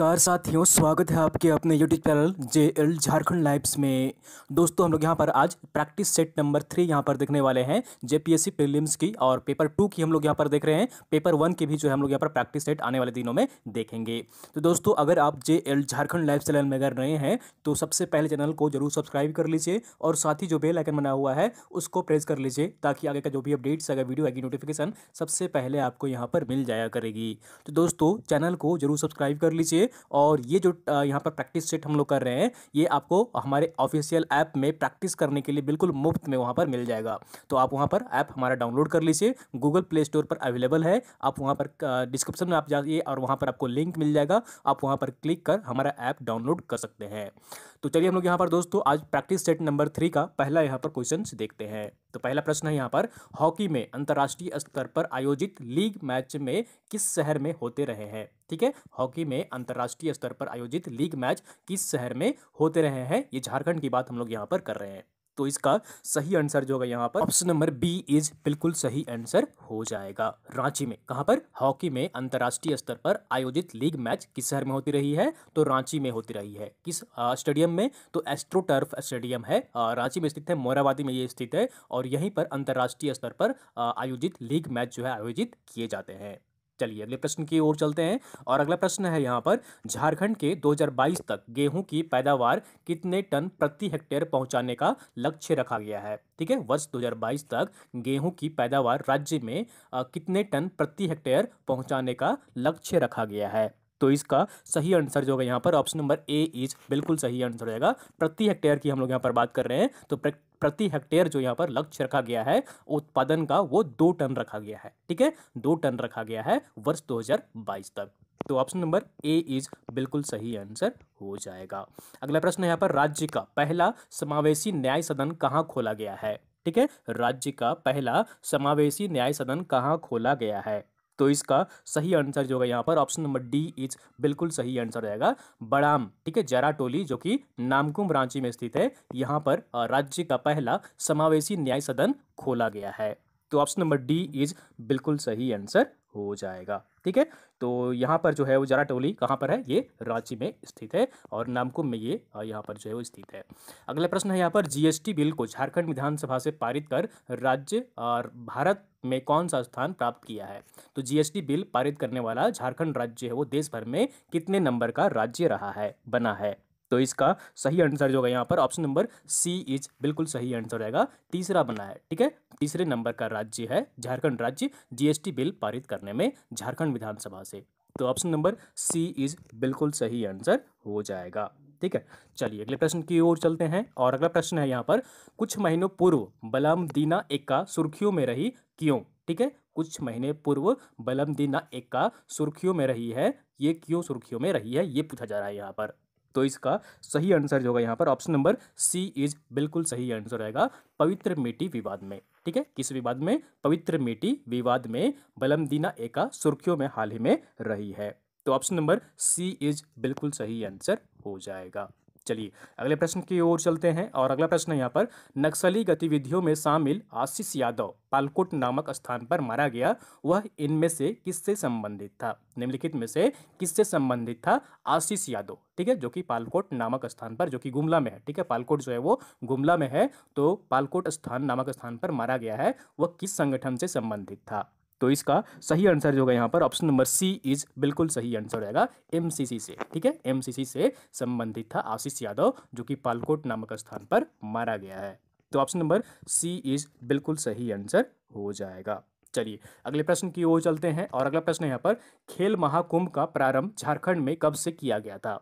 नमस्कार साथियों स्वागत है आपके अपने YouTube channel J L Jharkhand lives में दोस्तों हम लोग यहाँ पर आज प्रैक्टिस सेट नंबर थ्री यहाँ पर देखने वाले हैं जेपीएससी प्रीलिम्स की और पेपर टू की हम लोग यहाँ पर देख रहे हैं पेपर वन की भी जो है हम लोग यहाँ पर प्रैक्टिस सेट आने वाले दिनों में देखेंगे तो दोस्तों अगर आप J L Jharkhand live channel में अगर नए हैं तो सबसे पहले चैनल को जरूर सब्सक्राइब कर लीजिए और साथ ही जो बेल आइकन बना हुआ है उसको प्रेस कर लीजिए ताकि आगे का जो भी अपडेट्स अगर वीडियो आएगी नोटिफिकेशन सबसे पहले आपको यहाँ पर मिल जाया करेगी तो दोस्तों चैनल को जरूर सब्सक्राइब कर लीजिए और ये जो यहाँ पर प्रैक्टिस सेट हम लोग कर रहे हैं ये आपको हमारे ऑफिशियल ऐप में प्रैक्टिस करने के लिए बिल्कुल मुफ्त में वहाँ पर मिल जाएगा तो आप वहाँ पर ऐप हमारा डाउनलोड कर लीजिए गूगल प्ले स्टोर पर अवेलेबल है आप वहाँ पर डिस्क्रिप्शन में आप जाइए और वहाँ पर आपको लिंक मिल जाएगा आप वहाँ पर क्लिक कर हमारा ऐप डाउनलोड कर सकते हैं तो चलिए हम लोग यहाँ पर दोस्तों आज प्रैक्टिस सेट नंबर थ्री का पहला यहाँ पर क्वेश्चन देखते हैं तो पहला प्रश्न है यहाँ पर हॉकी में अंतर्राष्ट्रीय स्तर पर आयोजित लीग मैच में किस शहर में होते रहे हैं ठीक है हॉकी में अंतर्राष्ट्रीय स्तर पर आयोजित लीग मैच किस शहर में होते रहे हैं ये झारखंड की बात हम लोग यहाँ पर कर रहे हैं तो इसका सही आंसर जो होगा यहाँ पर ऑप्शन नंबर बी इज बिल्कुल सही आंसर हो जाएगा रांची में कहाँ पर हॉकी में अंतर्राष्ट्रीय स्तर पर आयोजित लीग मैच किस शहर में होती रही है तो रांची में होती रही है किस स्टेडियम में तो एस्ट्रोटर्फ स्टेडियम है रांची में स्थित है मोराबादी में ये स्थित है और यहीं पर अंतर्राष्ट्रीय स्तर पर आयोजित लीग मैच जो है आयोजित किए जाते हैं चलिए अगले प्रश्न की ओर चलते हैं और अगला प्रश्न है यहाँ पर झारखंड के 2022 तक गेहूं की पैदावार कितने टन प्रति हेक्टेयर पहुंचाने का लक्ष्य रखा गया है ठीक है वर्ष 2022 तक गेहूं की पैदावार राज्य में कितने टन प्रति हेक्टेयर पहुंचाने का लक्ष्य रखा गया है तो इसका सही आंसर जो होगा यहाँ पर ऑप्शन नंबर ए इज बिल्कुल सही आंसर हो जाएगा प्रति हेक्टेयर की हम लोग यहाँ पर बात कर रहे हैं तो प्रति हेक्टेयर जो यहाँ पर लक्ष्य रखा गया है उत्पादन का वो दो टन रखा गया है ठीक है दो टन रखा गया है वर्ष दो तक तो ऑप्शन नंबर ए इज बिल्कुल सही आंसर हो जाएगा अगला प्रश्न यहाँ पर राज्य का पहला समावेशी न्याय सदन कहाँ खोला गया है ठीक है राज्य का पहला समावेशी न्याय सदन कहाँ खोला गया है तो इसका सही आंसर जो होगा यहाँ पर ऑप्शन नंबर डी इज बिल्कुल सही आंसर रहेगा बड़ाम ठीक है जराटोली जो कि नामकुम रांची में स्थित है यहाँ पर राज्य का पहला समावेशी न्याय सदन खोला गया है तो ऑप्शन नंबर डी इज बिल्कुल सही आंसर हो जाएगा ठीक है तो यहाँ पर जो है वो जरा टोली कहाँ पर है ये रांची में स्थित है और नामकुम में ये यहाँ पर जो है वो स्थित है अगला प्रश्न है यहाँ पर जीएसटी बिल को झारखंड विधानसभा से पारित कर राज्य और भारत में कौन सा स्थान प्राप्त किया है तो जीएसटी बिल पारित करने वाला झारखंड राज्य है वो देश भर में कितने नंबर का राज्य रहा है बना है तो इसका सही आंसर जो है यहाँ पर ऑप्शन नंबर सी इज बिल्कुल सही आंसर रहेगा तीसरा बना है ठीक है तीसरे नंबर का राज्य है झारखंड राज्य जीएसटी बिल पारित करने में झारखंड विधानसभा से तो ऑप्शन नंबर सी इज बिल्कुल सही आंसर हो जाएगा ठीक है चलिए अगले प्रश्न की ओर चलते हैं और अगला प्रश्न है यहाँ पर कुछ महीनों पूर्व बलम दीना एक्का सुर्खियों में रही क्यों ठीक है कुछ महीने पूर्व बलम दीना एक्का सुर्खियों में रही है ये क्यों सुर्खियों में रही है ये पूछा जा रहा है यहाँ पर तो इसका सही आंसर जो होगा यहाँ पर ऑप्शन नंबर सी इज बिल्कुल सही आंसर रहेगा पवित्र मेटी विवाद में ठीक है किस विवाद में पवित्र मेटी विवाद में बलमदीना एका सुर्खियों में हाल ही में रही है तो ऑप्शन नंबर सी इज बिल्कुल सही आंसर हो जाएगा चलिए अगले प्रश्न की ओर चलते हैं और अगला प्रश्न यहाँ पर नक्सली गतिविधियों में शामिल आशीष यादव पालकोट नामक स्थान पर मारा गया वह इनमें से किससे संबंधित था निम्नलिखित में से किससे संबंधित था आशीष यादव ठीक है जो कि पालकोट नामक स्थान पर जो कि गुमला में है ठीक है पालकोट जो है वो गुमला में है तो पालकोट स्थान नामक स्थान पर मारा गया है वह किस संगठन से संबंधित था तो इसका सही आंसर जो होगा यहाँ पर ऑप्शन नंबर सी इज बिल्कुल सही आंसर रहेगा एमसीसी से ठीक है एमसीसी से संबंधित था आशीष यादव जो कि पालकोट नामक स्थान पर मारा गया है तो ऑप्शन नंबर सी इज बिल्कुल सही आंसर हो जाएगा चलिए अगले प्रश्न की ओर चलते हैं और अगला प्रश्न यहाँ पर खेल महाकुंभ का प्रारंभ झारखंड में कब से किया गया था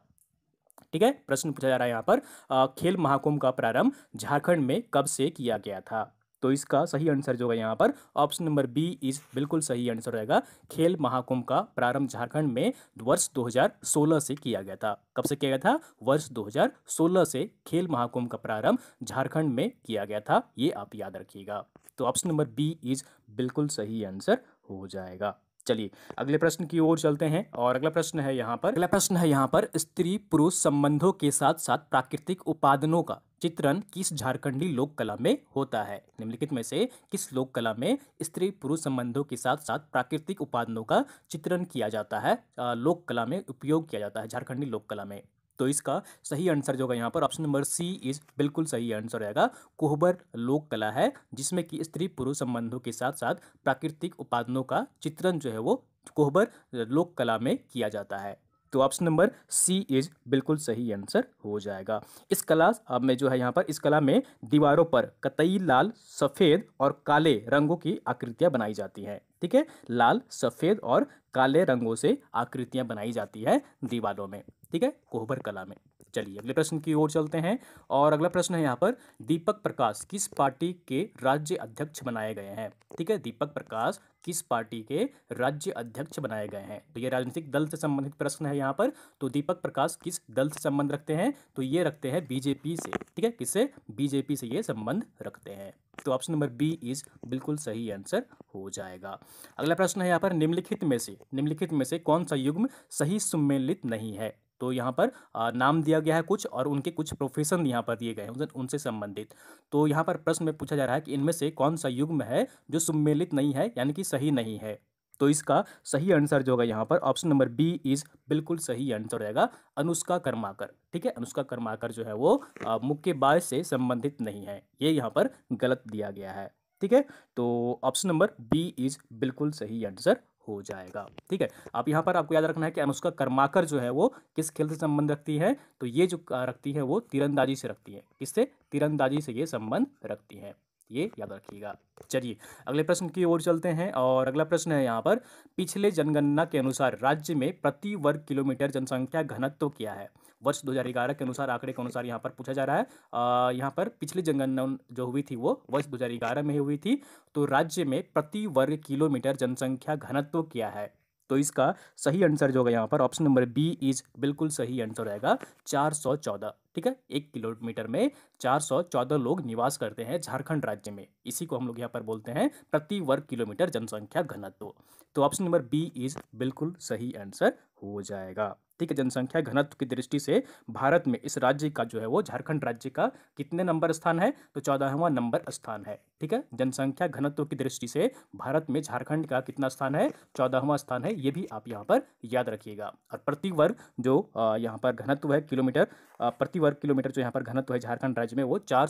ठीक है प्रश्न पूछा जा रहा है यहाँ पर आ, खेल महाकुंभ का प्रारंभ झारखंड में कब से किया गया था तो इसका सही आंसर जो है यहाँ पर ऑप्शन नंबर बी इज बिल्कुल सही आंसर रहेगा खेल महाकुंभ का प्रारंभ झारखंड में वर्ष 2016 से किया गया था कब से किया गया था वर्ष 2016 से खेल महाकुंभ का प्रारंभ झारखंड में किया गया था ये आप याद रखिएगा तो ऑप्शन नंबर बी इज बिल्कुल सही आंसर हो जाएगा चलिए अगले प्रश्न की ओर चलते हैं और अगला प्रश्न है यहाँ पर अगला प्रश्न है यहाँ पर स्त्री पुरुष संबंधों के साथ साथ प्राकृतिक उपादानों का चित्रण किस झारखंडी लोक कला में होता है निम्नलिखित में से किस लोक कला में स्त्री पुरुष संबंधों के साथ साथ प्राकृतिक उपादानों का चित्रण किया जाता है लोक कला में उपयोग किया जाता है झारखंडी लोक कला में तो इसका सही आंसर जो होगा यहाँ पर ऑप्शन नंबर सी इज बिल्कुल सही आंसर रहेगा कोहबर लोक कला है जिसमें कि स्त्री पुरुष संबंधों के साथ साथ प्राकृतिक उपादानों का चित्रण जो है वो कोहबर लोक कला में किया जाता है तो ऑप्शन नंबर सी इज बिल्कुल सही आंसर हो जाएगा इस कला अब में जो है यहाँ पर इस कला में दीवारों पर कतई लाल सफ़ेद और काले रंगों की आकृतियाँ बनाई जाती हैं ठीक है लाल सफ़ेद और काले रंगों से आकृतियां बनाई जाती है दीवारों में ठीक है कोहबर कला में चलिए अगले प्रश्न की ओर चलते हैं और अगला प्रश्न है यहाँ पर दीपक प्रकाश किस पार्टी के राज्य अध्यक्ष बनाए गए हैं ठीक है दीपक प्रकाश किस पार्टी के राज्य अध्यक्ष बनाए गए हैं तो ये राजनीतिक दल से संबंधित प्रश्न है यहाँ पर तो दीपक प्रकाश किस दल से संबंध रखते हैं तो ये रखते हैं बीजेपी से ठीक है किससे बीजेपी से ये संबंध रखते हैं तो ऑप्शन नंबर बी इज बिल्कुल सही आंसर हो जाएगा अगला प्रश्न है यहाँ पर निम्नलिखित में से निम्नलिखित में से कौन सा युग्म सही सुमेलित नहीं है तो यहाँ पर नाम दिया गया है कुछ और उनके कुछ प्रोफेशन यहाँ पर दिए गए हैं उनसे संबंधित तो यहाँ पर प्रश्न में पूछा जा रहा है कि इनमें से कौन सा युग्म है जो सम्मिलित नहीं है यानी कि सही नहीं है तो इसका सही आंसर जो होगा यहाँ पर ऑप्शन नंबर बी इज बिल्कुल सही आंसर रहेगा अनुष्का कर्माकर ठीक है अनुष्का कर्माकर जो है वो मुक्केबाज से संबंधित नहीं है ये यहाँ पर गलत दिया गया है ठीक है तो ऑप्शन नंबर बी इज बिल्कुल सही आंसर हो जाएगा ठीक है आप यहाँ पर आपको याद रखना है कि अनुष्का कर्माकर जो है वो किस खेल से संबंध रखती है तो ये जो रखती है वो तीरंदाजी से रखती है किससे तीरंदाजी से ये संबंध रखती है ये याद रखिएगा चलिए अगले प्रश्न की ओर चलते हैं और अगला प्रश्न है यहाँ पर पिछले जनगणना के अनुसार राज्य में प्रति वर्ग किलोमीटर जनसंख्या घनत्व तो क्या है वर्ष 2011 के अनुसार आंकड़े के अनुसार यहाँ पर पूछा जा रहा है यहाँ पर पिछली जनगणना जो हुई थी वो वर्ष 2011 में हुई थी तो राज्य में प्रति वर्ग किलोमीटर जनसंख्या घनत्व तो क्या है तो इसका सही आंसर जो होगा यहाँ पर ऑप्शन नंबर बी इज बिल्कुल सही आंसर रहेगा चार सौ चौदह ठीक है एक किलोमीटर में चार सौ चौदह लोग निवास करते हैं झारखंड राज्य में इसी को हम लोग यहाँ पर बोलते हैं प्रति वर्ग किलोमीटर जनसंख्या घनत्व तो ऑप्शन नंबर बी इज बिल्कुल सही आंसर हो जाएगा ठीक है जनसंख्या घनत्व की दृष्टि से भारत में इस राज्य का जो है वो झारखंड राज्य का कितने नंबर स्थान है तो चौदहवा नंबर स्थान है ठीक है जनसंख्या घनत्व की दृष्टि से भारत में झारखंड का कितना स्थान है चौदहवा स्थान है ये भी आप यहाँ पर याद रखिएगा और प्रति वर्ग जो यहाँ पर घनत्व है किलोमीटर प्रति वर्ग किलोमीटर जो यहाँ पर घनत्व है झारखंड राज्य में वो चार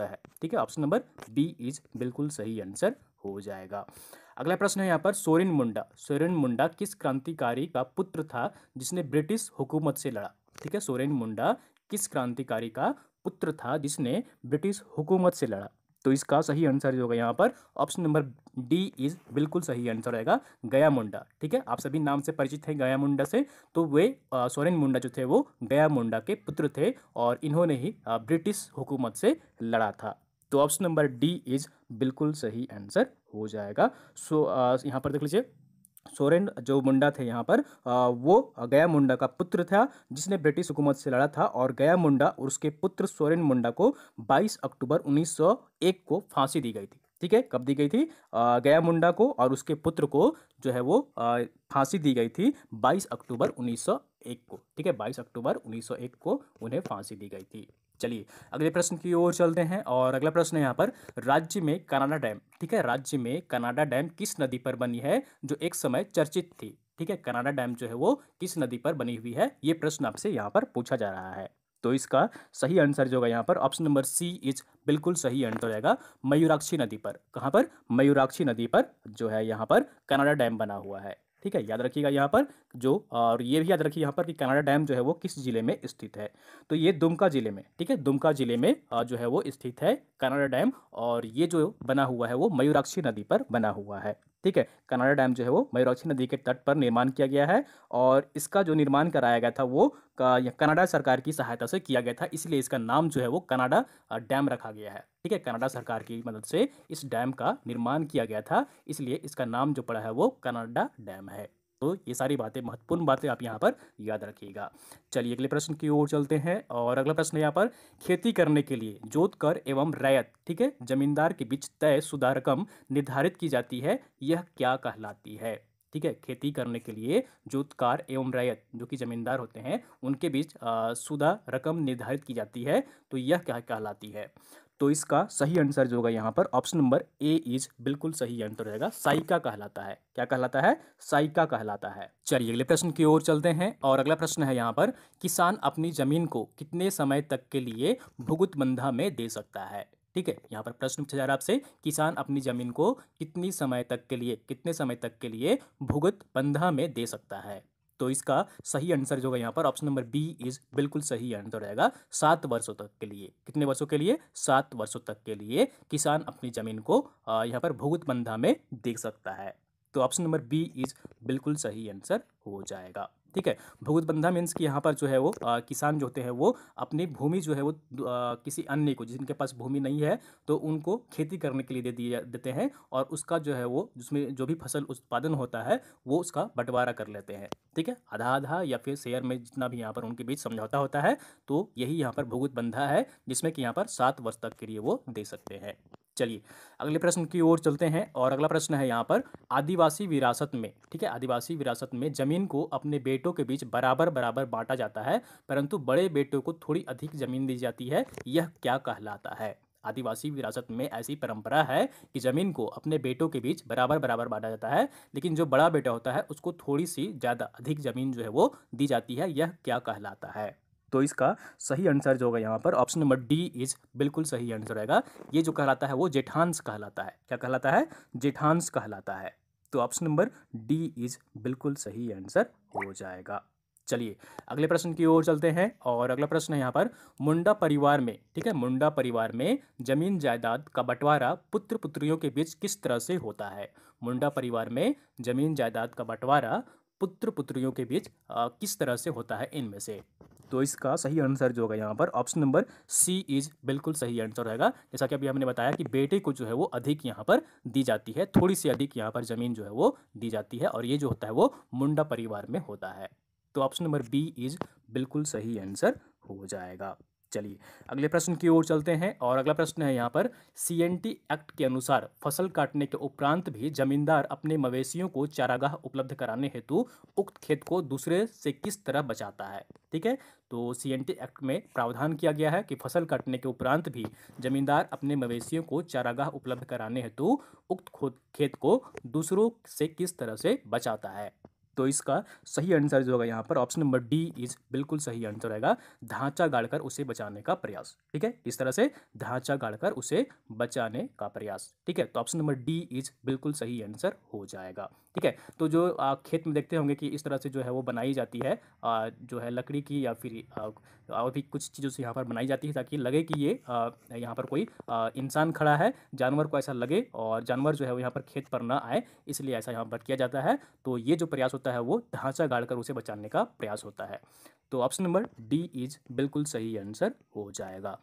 है ठीक है ऑप्शन नंबर बी इज बिल्कुल सही आंसर हो जाएगा अगला प्रश्न है यहाँ पर सोरेन मुंडा सोरेन मुंडा किस क्रांतिकारी का पुत्र था जिसने ब्रिटिश हुकूमत से लड़ा ठीक है सोरेन मुंडा किस क्रांतिकारी का पुत्र था जिसने ब्रिटिश हुकूमत से लड़ा तो इसका सही आंसर जो होगा यहाँ पर ऑप्शन नंबर डी इज बिल्कुल सही आंसर रहेगा गया मुंडा ठीक है आप सभी नाम से परिचित हैं गया मुंडा से तो वे सोरेन मुंडा जो थे वो गया मुंडा के पुत्र थे और इन्होंने ही ब्रिटिश हुकूमत से लड़ा था तो ऑप्शन नंबर डी इज बिल्कुल सही आंसर हो जाएगा सो so, यहाँ पर देख लीजिए सोरेन जो मुंडा थे यहाँ पर वो गया मुंडा का पुत्र था जिसने ब्रिटिश हुकूमत से लड़ा था और गया मुंडा और उसके पुत्र सोरेन मुंडा को 22 अक्टूबर 1901 को फांसी दी गई थी ठीक है कब दी गई थी गया मुंडा को और उसके पुत्र को जो है वो फांसी दी गई थी 22 अक्टूबर 1901 को ठीक है 22 अक्टूबर 1901 को उन्हें फांसी दी गई थी चलिए अगले प्रश्न की ओर चलते हैं और अगला प्रश्न है यहाँ पर राज्य में कनाडा डैम ठीक है राज्य में कनाडा डैम किस नदी पर बनी है जो एक समय चर्चित थी ठीक है कनाडा डैम जो है वो किस नदी पर बनी हुई है ये प्रश्न आपसे यहाँ पर पूछा जा रहा है तो इसका सही आंसर जो होगा यहाँ पर ऑप्शन नंबर सी इज बिल्कुल सही आंसर रहेगा मयूराक्षी नदी पर कहाँ पर मयूराक्षी नदी पर जो है यहाँ पर कनाडा डैम बना हुआ है ठीक है याद रखिएगा यहाँ पर जो और ये भी याद रखिए यहाँ पर कि कनाडा डैम जो है वो किस जिले में स्थित है तो ये दुमका जिले में ठीक है दुमका जिले में जो है वो स्थित है कनाडा डैम और ये जो बना हुआ है वो मयूराक्षी नदी पर बना हुआ है ठीक है कनाडा डैम जो है वो मयूराक्षी नदी के तट पर निर्माण किया गया है और इसका जो निर्माण कराया गया था वो कनाडा सरकार की सहायता से किया गया था इसलिए इसका नाम जो है वो कनाडा डैम रखा गया है ठीक है कनाडा सरकार की मदद से इस डैम का निर्माण किया गया था इसलिए इसका नाम जो पड़ा है वो कनाडा डैम है तो ये सारी बातें महत्वपूर्ण बातें आप यहाँ पर याद रखिएगा चलिए अगले प्रश्न की ओर चलते हैं और अगला प्रश्न यहाँ पर खेती करने के लिए जोत कर एवं रैयत ठीक है जमींदार के बीच तय सुधार रकम निर्धारित की जाती है यह क्या कहलाती है ठीक है खेती करने के लिए जोतकार एवं रैयत जो कि जमींदार होते हैं उनके बीच सुधा रकम निर्धारित की जाती है तो यह क्या कहलाती है तो इसका सही आंसर जो होगा यहाँ पर ऑप्शन नंबर ए इज बिल्कुल सही आंसर रहेगा साइका कहलाता है क्या कहलाता है साइका कहलाता है चलिए अगले प्रश्न की ओर चलते हैं और अगला प्रश्न है यहाँ पर किसान अपनी जमीन को कितने समय तक के लिए भुगत बंधा में दे सकता है ठीक है यहाँ पर प्रश्न पूछा जा रहा है आपसे किसान अपनी जमीन को कितनी समय तक के लिए कितने समय तक के लिए भुगत बंधा में दे सकता है तो इसका सही आंसर जो है यहाँ पर ऑप्शन नंबर बी इज बिल्कुल सही आंसर रहेगा सात वर्षों तक के लिए कितने वर्षों के लिए सात वर्षों तक के लिए किसान अपनी जमीन को यहाँ पर भूत बंधा में देख सकता है तो ऑप्शन नंबर बी इज बिल्कुल सही आंसर हो जाएगा ठीक है बंधा मीन्स कि यहाँ पर जो है वो आ, किसान जो होते हैं वो अपनी भूमि जो है वो आ, किसी अन्य को जिनके पास भूमि नहीं है तो उनको खेती करने के लिए दे दिए देते हैं और उसका जो है वो जिसमें जो भी फसल उत्पादन होता है वो उसका बंटवारा कर लेते हैं ठीक है आधा आधा या फिर शेयर में जितना भी यहाँ पर उनके बीच समझौता होता है तो यही यहाँ पर भूगत बंधा है जिसमें कि यहाँ पर सात वर्ष तक के लिए वो दे सकते हैं चलिए अगले प्रश्न की ओर चलते हैं और अगला प्रश्न है यहाँ पर आदिवासी विरासत में ठीक है आदिवासी विरासत में जमीन को अपने बेटों के बीच बराबर बराबर बांटा जाता है परंतु बड़े बेटों को थोड़ी अधिक जमीन दी जाती है यह क्या कहलाता है आदिवासी विरासत में ऐसी परंपरा है कि ज़मीन को अपने बेटों के बीच बराबर बराबर बांटा जाता है लेकिन जो बड़ा बेटा होता है उसको थोड़ी सी ज़्यादा अधिक ज़मीन जो है वो दी जाती है यह क्या कहलाता है तो इसका सही आंसर जो होगा यहाँ पर ऑप्शन नंबर डी इज बिल्कुल सही आंसर रहेगा ये जो कहलाता है वो जेठांस कहलाता है क्या कहलाता है जेठांस कहलाता है तो ऑप्शन नंबर डी इज बिल्कुल सही आंसर हो जाएगा चलिए अगले प्रश्न की ओर चलते हैं और अगला प्रश्न है यहाँ पर मुंडा परिवार में ठीक है मुंडा परिवार में जमीन जायदाद का बंटवारा पुत्र पुत्रियों के बीच किस तरह से होता है मुंडा परिवार में जमीन जायदाद का बंटवारा पुत्र पुत्रियों के बीच किस तरह से होता है इनमें से तो इसका सही आंसर जो होगा यहाँ पर ऑप्शन नंबर सी इज बिल्कुल सही आंसर रहेगा जैसा कि अभी हमने बताया कि बेटे को जो है वो अधिक यहाँ पर दी जाती है थोड़ी सी अधिक यहाँ पर ज़मीन जो है वो दी जाती है और ये जो होता है वो मुंडा परिवार में होता है तो ऑप्शन नंबर बी इज बिल्कुल सही आंसर हो जाएगा चलिए अगले प्रश्न की ओर चलते हैं और अगला प्रश्न है यहाँ पर सी एक्ट के अनुसार फसल काटने के उपरांत भी जमींदार अपने मवेशियों को चारागाह उपलब्ध कराने हेतु उक्त खेत को दूसरे से किस तरह बचाता है ठीक है तो टी एक्ट में प्रावधान किया गया है कि फसल काटने के उपरांत भी जमींदार अपने मवेशियों को चारागाह उपलब्ध कराने हेतु उक्त खेत को दूसरों से किस तरह से बचाता है तो इसका सही आंसर जो होगा यहाँ पर ऑप्शन नंबर डी इज बिल्कुल सही आंसर रहेगा ढांचा गाड़कर उसे बचाने का प्रयास ठीक है इस तरह से ढांचा गाड़कर उसे बचाने का प्रयास ठीक है तो ऑप्शन नंबर डी इज बिल्कुल सही आंसर हो जाएगा ठीक है तो जो खेत में देखते होंगे कि इस तरह से जो है वो बनाई जाती है जो है लकड़ी की या फिर और भी कुछ चीज़ों से यहाँ पर बनाई जाती है ताकि लगे कि ये यहाँ पर कोई इंसान खड़ा है जानवर को ऐसा लगे और जानवर जो है वो यहाँ पर खेत पर ना आए इसलिए ऐसा यहाँ पर किया जाता है तो ये जो प्रयास होता है वो ढांचा गाड़ उसे बचाने का प्रयास होता है तो ऑप्शन नंबर डी इज बिल्कुल सही आंसर हो जाएगा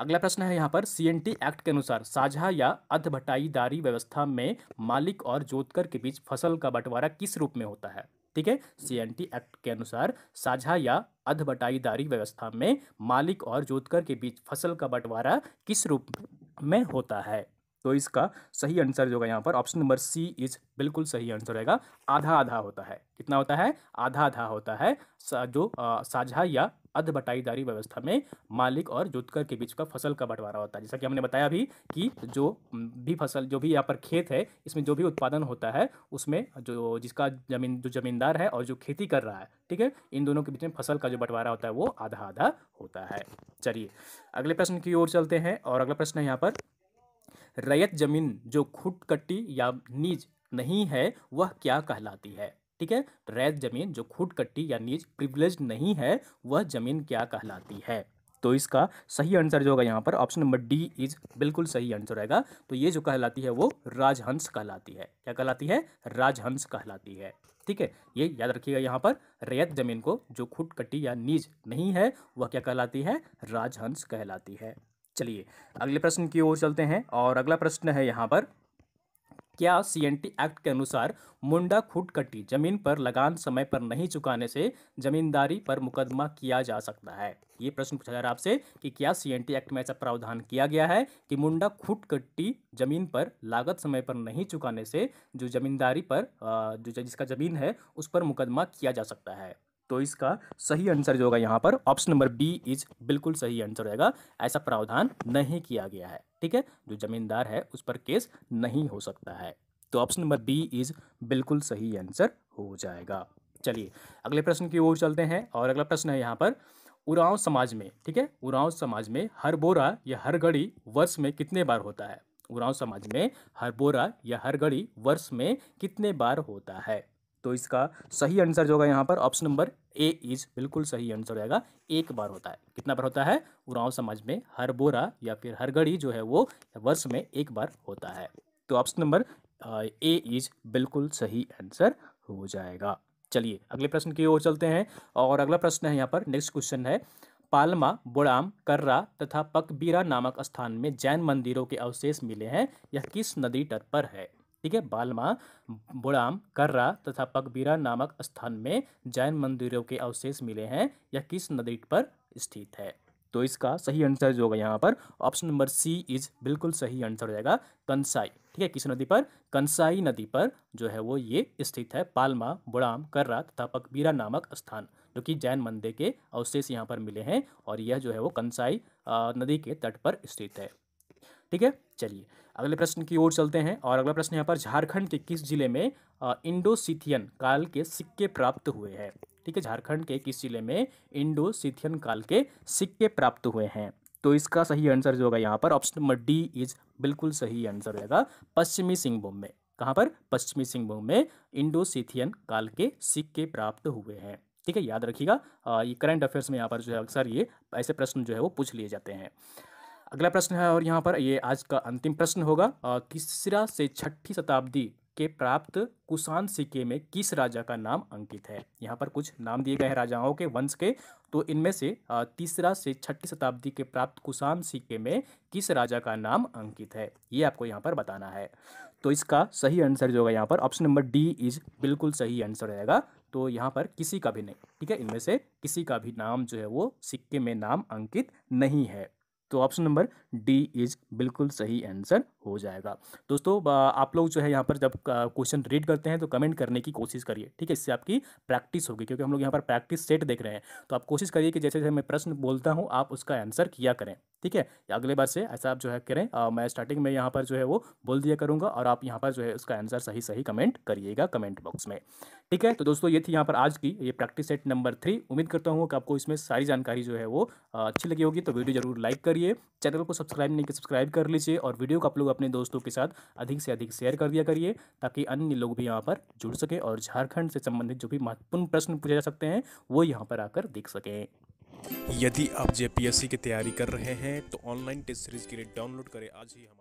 अगला प्रश्न है यहाँ पर सी एक्ट के अनुसार साझा या अधभटाईदारी व्यवस्था में मालिक और जोतकर के बीच फसल का बंटवारा किस रूप में होता है ठीक है सीएनटी एक्ट के अनुसार साझा या बटाईदारी व्यवस्था में मालिक और जोतकर के बीच फसल का बंटवारा किस रूप में होता है तो इसका सही आंसर जो होगा यहाँ पर ऑप्शन नंबर सी इज बिल्कुल सही आंसर रहेगा आधा आधा होता है कितना होता है आधा आधा होता है सा, जो साझा या अधबटाईदारी व्यवस्था में मालिक और जोतकर के बीच का फसल का बंटवारा होता है जैसा कि हमने बताया भी कि जो भी फसल जो भी यहाँ पर खेत है इसमें जो भी उत्पादन होता है उसमें जो जिसका जमीन जो जमींदार है और जो खेती कर रहा है ठीक है इन दोनों के बीच में फसल का जो बंटवारा होता है वो आधा आधा होता है चलिए अगले प्रश्न की ओर चलते हैं और अगला प्रश्न है यहाँ पर रैयत जमीन जो खुटकट्टी या नीज नहीं है वह क्या कहलाती है ठीक है तो रैत जमीन जो खुद कट्टी या नीच प्रिविलेज नहीं है वह जमीन क्या कहलाती है तो इसका सही आंसर जो होगा यहाँ पर ऑप्शन नंबर डी इज बिल्कुल सही आंसर रहेगा तो ये जो कहलाती है वो राजहंस कहलाती है क्या कहलाती है राजहंस कहलाती है ठीक है ये याद रखिएगा यहाँ पर रेत जमीन को जो खुद कट्टी या नीज नहीं है वह क्या कहलाती है राजहंस कहलाती है चलिए अगले प्रश्न की ओर चलते हैं और अगला प्रश्न है यहाँ पर क्या सीएनटी एक्ट के अनुसार मुंडा खुट कटी जमीन पर लगान समय पर नहीं चुकाने से जमींदारी पर मुकदमा किया जा सकता है ये प्रश्न पूछा जा रहा है आपसे कि क्या सीएनटी एक्ट में ऐसा प्रावधान किया गया है कि मुंडा खुट कट्टी जमीन पर लागत समय पर नहीं चुकाने से जो जमींदारी पर जो जिसका जमीन है उस पर मुकदमा किया जा सकता है तो इसका सही आंसर जो होगा यहाँ पर ऑप्शन नंबर बी इज बिल्कुल सही आंसर रहेगा ऐसा प्रावधान नहीं किया गया है ठीक है जो जमींदार है उस पर केस नहीं हो सकता है तो ऑप्शन नंबर बी इज बिल्कुल सही आंसर हो जाएगा चलिए अगले प्रश्न की ओर चलते हैं और अगला प्रश्न है यहाँ पर उराव समाज में ठीक है उराव समाज में हर बोरा या हर घड़ी वर्ष में कितने बार होता है उराव समाज में हर बोरा या हर घड़ी वर्ष में कितने बार होता है तो इसका सही आंसर जो होगा यहाँ पर ऑप्शन नंबर ए इज बिल्कुल सही आंसर रहेगा एक बार होता है कितना बार होता है उड़ाव समाज में हर बोरा या फिर हर घड़ी जो है वो वर्ष में एक बार होता है तो ऑप्शन नंबर ए इज बिल्कुल सही आंसर हो जाएगा चलिए अगले प्रश्न की ओर चलते हैं और अगला प्रश्न है यहाँ पर नेक्स्ट क्वेश्चन है पालमा बुड़ाम कर्रा तथा पकबीरा नामक स्थान में जैन मंदिरों के अवशेष मिले हैं यह किस नदी तट पर है ठीक है बालमा बुड़ाम कर्रा तथा पगबीरा नामक स्थान में जैन मंदिरों के अवशेष मिले हैं यह किस नदी पर स्थित है तो इसका सही आंसर जो होगा यहाँ पर ऑप्शन नंबर सी इज बिल्कुल सही आंसर हो जाएगा कंसाई ठीक है किस नदी पर कंसाई नदी पर जो है वो ये स्थित है पालमा बुड़ाम कर्रा तथा पकबीरा नामक स्थान जो कि जैन मंदिर के अवशेष यहाँ पर मिले हैं और यह जो है वो कंसाई नदी के तट पर स्थित है ठीक है चलिए अगले प्रश्न की ओर चलते हैं और अगला प्रश्न यहाँ पर झारखंड के किस जिले में इंडोसिथियन काल के सिक्के प्राप्त हुए हैं ठीक है झारखंड के किस जिले में इंडोसिथियन काल के सिक्के प्राप्त हुए हैं तो इसका सही आंसर जो होगा यहाँ पर ऑप्शन नंबर डी इज बिल्कुल सही आंसर रहेगा पश्चिमी सिंहभूम में कहाँ पर पश्चिमी सिंहभूम में इंडोसिथियन काल के सिक्के प्राप्त हुए हैं ठीक है याद रखिएगा ये करंट अफेयर्स में यहाँ पर जो है अक्सर ये ऐसे प्रश्न जो है वो पूछ लिए जाते हैं अगला प्रश्न है और यहाँ पर ये आज का अंतिम प्रश्न होगा तीसरा से छठी शताब्दी के प्राप्त कुसान सिक्के में किस राजा का नाम अंकित है यहाँ पर कुछ नाम दिए गए हैं राजाओं के वंश के तो इनमें से तीसरा से छठी शताब्दी के प्राप्त कुसान सिक्के में किस राजा का नाम अंकित है ये आपको यहाँ पर बताना है तो इसका सही आंसर जो होगा यहाँ पर ऑप्शन नंबर डी इज बिल्कुल सही आंसर रहेगा तो यहाँ पर किसी का भी नहीं ठीक है इनमें से किसी का भी नाम जो है वो सिक्के में नाम अंकित नहीं है तो ऑप्शन नंबर डी इज बिल्कुल सही आंसर हो जाएगा दोस्तों आप लोग जो है यहाँ पर जब क्वेश्चन रीड करते हैं तो कमेंट करने की कोशिश करिए ठीक है इससे आपकी प्रैक्टिस होगी क्योंकि हम लोग यहाँ पर प्रैक्टिस सेट देख रहे हैं तो आप कोशिश करिए कि जैसे जैसे मैं प्रश्न बोलता हूँ आप उसका आंसर किया करें ठीक है अगले बार से ऐसा आप जो है करें आ, मैं स्टार्टिंग में यहाँ पर जो है वो बोल दिया करूँगा और आप यहाँ पर जो है उसका आंसर सही सही कमेंट करिएगा कमेंट बॉक्स में ठीक है तो दोस्तों ये थी यहाँ पर आज की ये प्रैक्टिस सेट नंबर थ्री उम्मीद करता हूँ कि आपको इसमें सारी जानकारी जो है वो अच्छी लगी होगी तो वीडियो जरूर लाइक करिए चैनल को सब्सक्राइब नहीं किया सब्सक्राइब कर लीजिए और वीडियो को आप लोग अपने दोस्तों के साथ अधिक से अधिक शेयर कर दिया करिए ताकि अन्य लोग भी यहाँ पर जुड़ सकें और झारखंड से संबंधित जो भी महत्वपूर्ण प्रश्न पूछे जा सकते हैं वो यहाँ पर आकर देख सकें यदि आप जेपीएससी की तैयारी कर रहे हैं तो ऑनलाइन टेस्ट सीरीज के लिए डाउनलोड करें आज ही हम